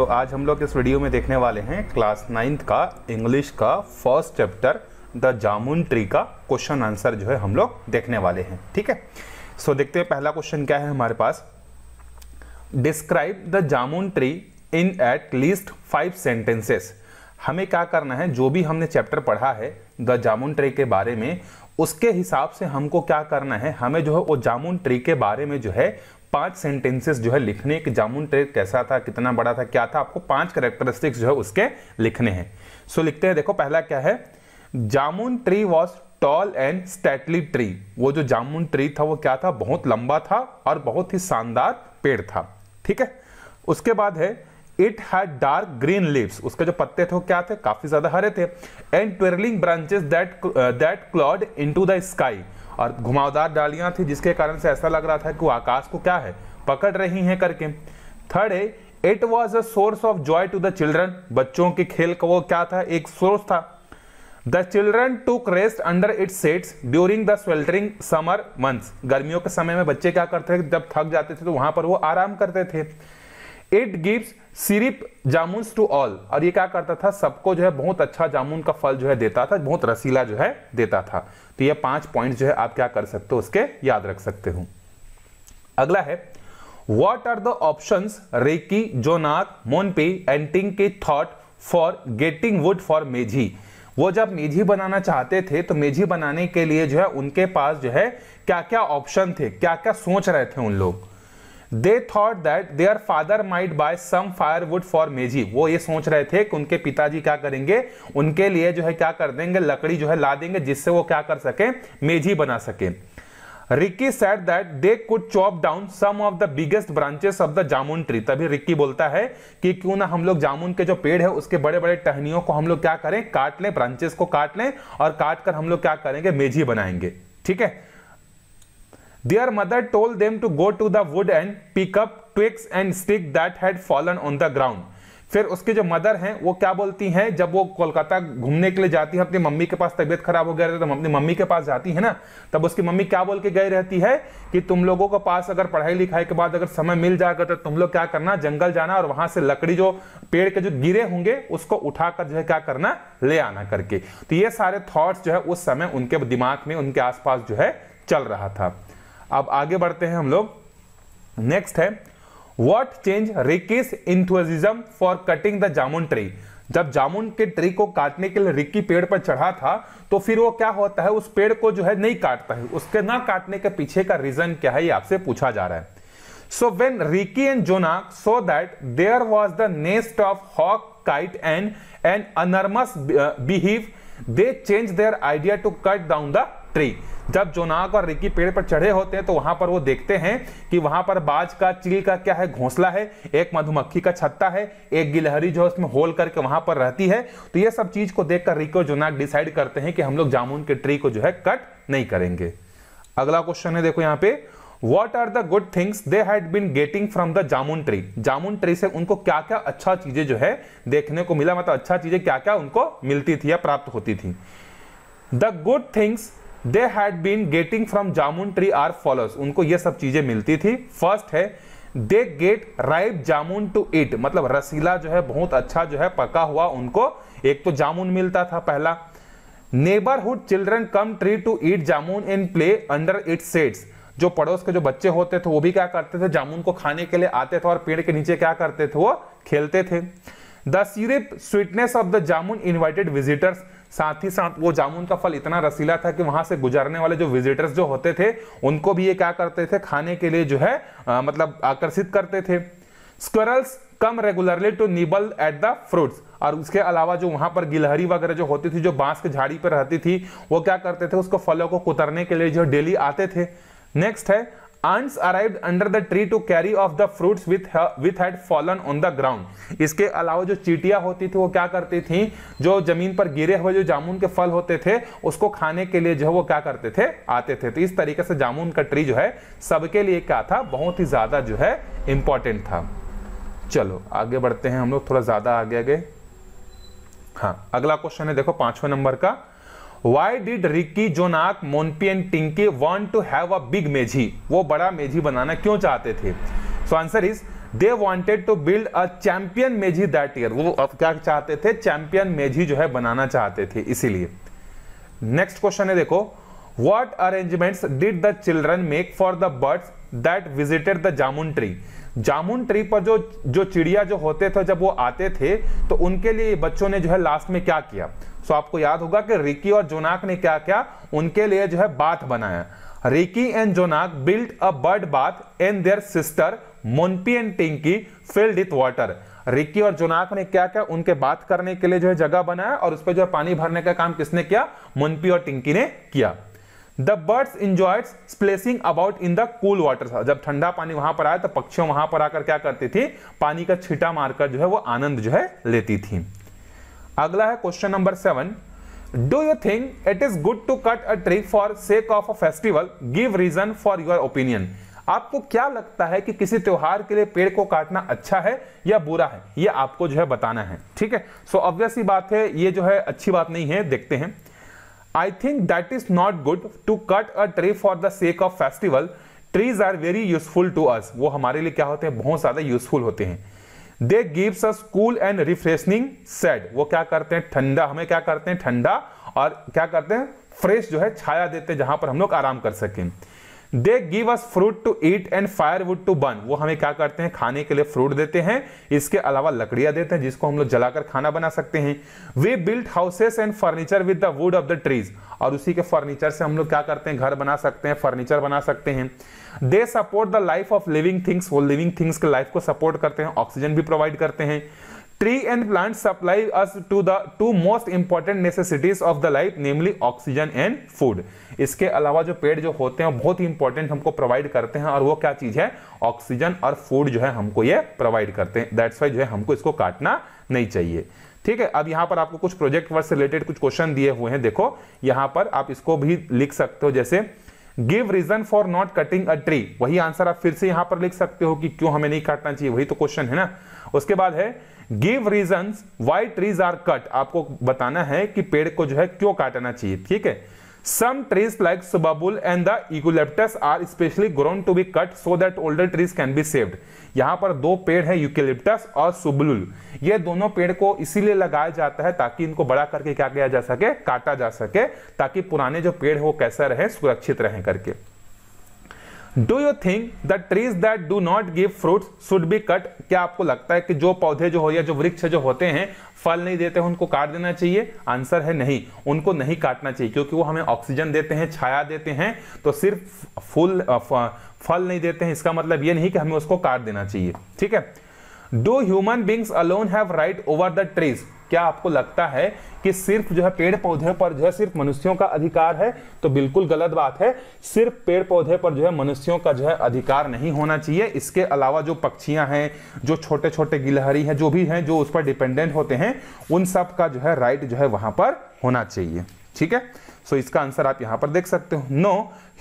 तो आज हम लोग इस वीडियो में देखने वाले हैं क्लास नाइन्थ का इंग्लिश का first chapter the jamun tree का क्वेश्चन आंसर जो है हम लोग देखने वाले हैं ठीक है सो so, देखते हैं पहला क्वेश्चन क्या है हमारे पास describe the jamun tree in at least five sentences हमें क्या करना है जो भी हमने चैप्टर पढ़ा है द जामुन ट्री के बारे में उसके हिसाब से हमको क्या करना है हमें जो है वो जामुन ट्री के बारे में जो है पांच सेंटेंसेस जो है लिखने के जामुन ट्रे कैसा था कितना बड़ा था क्या था आपको पांच करेक्टरिस्टिक्स जो है उसके लिखने हैं सो so, लिखते हैं देखो पहला क्या है jamun tree was tall and stately tree वो जो जामुन ट्री था वो क्या था बहुत लंबा था और बहुत ही शानदार पेड़ था ठीक है उसके बाद है it had dark green leaves उसके जो पत्ते थे वो क्या थे काफी ज्यादा हरे थे and twirling branches that that clawed into the sky और घुमावदार डालियां थी जिसके कारण से ऐसा लग रहा था कि वो आकाश को क्या है पकड़ रही हैं करके थर्ड है it was a source of joy to the children बच्चों के खेल का वो क्या था एक सोर्स था the children took rest under its shades during the sweltering summer months गर्मियों के समय में बच्चे क्या करते थे जब थक जाते थे तो वहां पर वो आराम करते थे इट गिव्स सिरिप जामुन टू ऑल और ये क्या करता था सबको जो है बहुत अच्छा जामुन का फल जो है देता था बहुत रसीला जो है देता था तो ये पांच पॉइंट जो है आप क्या कर सकते हो उसके याद रख सकते हो अगला है what are the option Ricky Jonak Monpi and Tinky के thought for getting wood for meji वो जब मेझी बनाना चाहते थे तो मेझी बनाने के लिए जो है उनके पास जो है क्या क्या ऑप्शन थे क्या क्या सोच रहे थे उन लोग they thought that their father might buy some firewood for meji वो ये सोच रहे थे कि उनके पिताजी क्या करेंगे उनके लिए जो है क्या कर देंगे लकड़ी जो है ला देंगे जिससे वो क्या कर सके मेजी बना सके Ricky said that they could chop down some of the biggest branches of the jamun tree तभी रिक्की बोलता है कि क्यों ना हम लोग जामुन के जो पेड़ है उसके बड़े बड़े टहनियों को हम लोग क्या करें काट लें ब्रांचेस को काट लें और काट कर हम लोग क्या करेंगे मेजी बनाएंगे ठीक है Their mother told them to go to the wood and pick up twigs and stick that had fallen on the ground. फिर उसके जो मदर हैं वो क्या बोलती हैं जब वो कोलकाता घूमने के लिए जाती है अपनी मम्मी के पास तबीयत खराब हो गया रहता है तो अपनी मम्मी के पास जाती है ना तब उसकी मम्मी क्या बोल के गई रहती है कि तुम लोगों के पास अगर पढ़ाई लिखाई के बाद अगर समय मिल जाएगा तो तुम लोग क्या करना जंगल जाना और वहां से लकड़ी जो पेड़ के जो गिरे होंगे उसको उठाकर जो है क्या करना ले आना करके तो ये सारे थॉट्स जो है उस समय उनके दिमाग में उनके आसपास जो है चल रहा था अब आगे बढ़ते हैं हम लोग नेक्स्ट है what changed Ricky's enthusiasm for cutting the jamun tree जब जामुन के ट्री को काटने के लिए रिक्की पेड़ पर चढ़ा था तो फिर वो क्या होता है उस पेड़ को जो है नहीं काटता है उसके ना काटने के पीछे का रीजन क्या है ये आपसे पूछा जा रहा है so when Ricky and Jona saw that there was the nest of hawk kite and and enormous beehive they change their idea to cut down the tree जब जोनाक और रिक्की पेड़ पर चढ़े होते हैं तो वहां पर वो देखते हैं कि वहां पर बाज का चील का क्या है घोंसला है एक मधुमक्खी का छत्ता है एक गिलहरी जो है उसमें होल करके वहां पर रहती है तो ये सब चीज को देखकर रिक्की और जोनाक डिसाइड करते हैं कि हम लोग जामुन के ट्री को जो है कट नहीं करेंगे अगला क्वेश्चन है देखो यहाँ पे what are the good things they had been getting from the jamun tree jamun tree से उनको क्या क्या अच्छा चीजें जो है देखने को मिला मतलब अच्छा चीजें क्या क्या उनको मिलती थी या प्राप्त होती थी the good things they had been getting from jamun tree are follows उनको ये सब चीजें मिलती थी फर्स्ट है they get ripe jamun to eat मतलब रसीला जो है बहुत अच्छा जो है पका हुआ उनको एक तो जामुन मिलता था पहला neighbourhood children come tree to eat jamun and play under its shades जो पड़ोस के जो बच्चे होते थे वो भी क्या करते थे जामुन को खाने के लिए आते थे और पेड़ के नीचे क्या करते थे वो खेलते थे the syrup sweetness of the jamun invited visitors साथ ही साथ वो जामुन का फल इतना रसीला था कि वहां से गुजरने वाले जो विजिटर्स जो होते थे उनको भी ये क्या करते थे खाने के लिए जो है आ, मतलब आकर्षित करते थे squirrels come regularly to nibble at the fruits और उसके अलावा जो वहां पर गिलहरी वगैरह जो होती थी जो बांस के झाड़ी पर रहती थी वो क्या करते थे उसको फलों को कुतरने के लिए जो डेली आते थे नेक्स्ट है ants arrived under the tree to carry off the fruits with with had fallen on the ground इसके अलावा जो चीटियाँ होती थी वो क्या करती थी जो जमीन पर गिरे हुए जो जामुन के फल होते थे उसको खाने के लिए जो है वो क्या करते थे आते थे तो इस तरीके से जामुन का ट्री जो है सबके लिए क्या था बहुत ही ज़्यादा जो है इम्पॉर्टेंट था चलो आगे बढ़ते हैं हम लोग थोड़ा ज़्यादा आगे आगे हाँ अगला क्वेश्चन है देखो पांचवा नंबर का why did Ricky Jonak Monpi and Tinky want to have a big meji वो बड़ा मेजी बनाना क्यों चाहते थे so answer is they wanted to build a champion meji that year वो क्या चाहते थे चैंपियन मेजी जो है बनाना चाहते थे इसीलिए नेक्स्ट क्वेश्चन है देखो what arrangements did the children make for the birds that visited the jamun tree jamun tree पर जो जो चिड़िया जो होते थे जब वो आते थे तो उनके लिए बच्चों ने जो है लास्ट में क्या किया सो तो आपको याद होगा कि रिकी और जोनाक ने क्या क्या उनके लिए जो है बाथ बनाया Riki and Jonak built a bird bath and their sister Monpi and Tinki filled with water Riki और जोनाक ने क्या क्या उनके बात करने के लिए जो है जगह बनाया और उस पर जो है पानी भरने का काम किसने किया मुनपी और टिंकी ने किया the birds enjoyed splashing about in the cool water जब ठंडा पानी वहां पर आया तो पक्षियों वहां पर आकर क्या करती थी पानी का छीटा मारकर जो है वो आनंद जो है लेती थी अगला है question number seven do you think it is good to cut a tree for sake of a festival give reason for your opinion आपको क्या लगता है कि किसी त्योहार के लिए पेड़ को काटना अच्छा है या बुरा है यह आपको जो है बताना है ठीक है सो ऑब्वियस ही बात है ये जो है अच्छी बात नहीं है देखते हैं I think that is not good to cut a tree for the sake of festival trees are very useful to us वो हमारे लिए क्या होते हैं बहुत ज्यादा यूजफुल होते हैं they gives us cool and refreshing shade वो क्या करते हैं ठंडा हमें क्या करते हैं ठंडा और क्या करते हैं फ्रेश जो है छाया देते हैं जहां पर हम लोग आराम कर सकें they give us fruit to eat and firewood to burn वो हमें क्या करते हैं खाने के लिए फ्रूट देते हैं इसके अलावा लकड़ियां देते हैं जिसको हम लोग जलाकर खाना बना सकते हैं we built houses and furniture with the wood of the trees और उसी के फर्नीचर से हम लोग क्या करते हैं घर बना सकते हैं फर्नीचर बना सकते हैं they support the life of living things वो लिविंग थिंग्स के लाइफ को सपोर्ट करते हैं ऑक्सीजन भी प्रोवाइड करते हैं tree and plant supply us to the to most important necessities of the life namely oxygen and food इसके अलावा जो पेड़ जो होते हैं बहुत ही इंपॉर्टेंट हमको प्रोवाइड करते हैं और वो क्या चीज है ऑक्सीजन और फूड जो है हमको ये प्रोवाइड करते हैं दैट्स वाई जो है हमको इसको काटना नहीं चाहिए ठीक है अब यहाँ पर आपको कुछ प्रोजेक्ट वर्क से रिलेटेड कुछ क्वेश्चन दिए हुए हैं देखो यहाँ पर आप इसको भी लिख सकते हो जैसे give reason for not cutting a tree वही आंसर आप फिर से यहाँ पर लिख सकते हो कि क्यों हमें नहीं काटना चाहिए वही तो क्वेश्चन है ना उसके बाद है give reason why trees are cut आपको बताना है कि पेड़ को जो है क्यों काटना चाहिए ठीक है some trees like subabul and the eucalyptus are specially grown to be cut so that older trees can be saved यहां पर दो पेड़ है यूकेलिप्टस और सुबुल ये दोनों पेड़ को इसीलिए लगाया जाता है ताकि इनको बड़ा करके क्या किया जा सके काटा जा सके ताकि पुराने जो पेड़ है वो कैसा रहे सुरक्षित रहें करके do you think the trees that do not give fruit should be cut क्या आपको लगता है कि जो पौधे जो हो या जो वृक्ष जो होते हैं फल नहीं देते हैं उनको काट देना चाहिए आंसर है नहीं उनको नहीं काटना चाहिए क्योंकि वो हमें ऑक्सीजन देते हैं छाया देते हैं तो सिर्फ फूल फल नहीं देते हैं इसका मतलब ये नहीं कि हमें उसको काट देना चाहिए ठीक है do human beings alone have right over the trees क्या आपको लगता है कि सिर्फ जो है पेड़ पौधे पर जो है सिर्फ मनुष्यों का अधिकार है तो बिल्कुल गलत बात है सिर्फ पेड़ पौधे पर जो है मनुष्यों का जो है अधिकार नहीं होना चाहिए इसके अलावा जो पक्षियां हैं जो छोटे छोटे गिलहरी हैं जो भी हैं जो उस पर डिपेंडेंट होते हैं उन सब का जो है राइट जो है वहां पर होना चाहिए ठीक है सो so, इसका आंसर आप यहां पर देख सकते हो no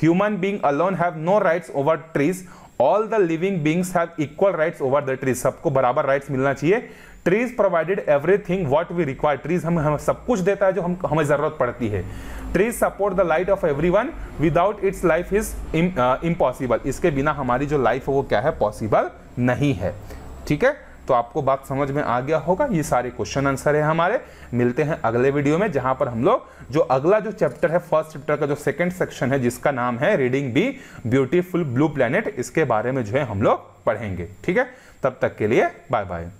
human being alone have no rights over trees all the living beings have equal rights over the trees सबको बराबर राइट्स मिलना चाहिए trees provided everything what we require trees हम, हम सब कुछ देता है जो हम हमें जरूरत पड़ती है trees support the light of everyone without its life is impossible इसके बिना हमारी जो लाइफ है वो क्या है पॉसिबल नहीं है ठीक है तो आपको बात समझ में आ गया होगा ये सारे क्वेश्चन आंसर है हमारे मिलते हैं अगले वीडियो में जहां पर हम लोग जो अगला जो चैप्टर है फर्स्ट चैप्टर का जो सेकंड सेक्शन है जिसका नाम है reading B beautiful blue planet इसके बारे में जो है हम लोग पढ़ेंगे ठीक है तब तक के लिए बाय बाय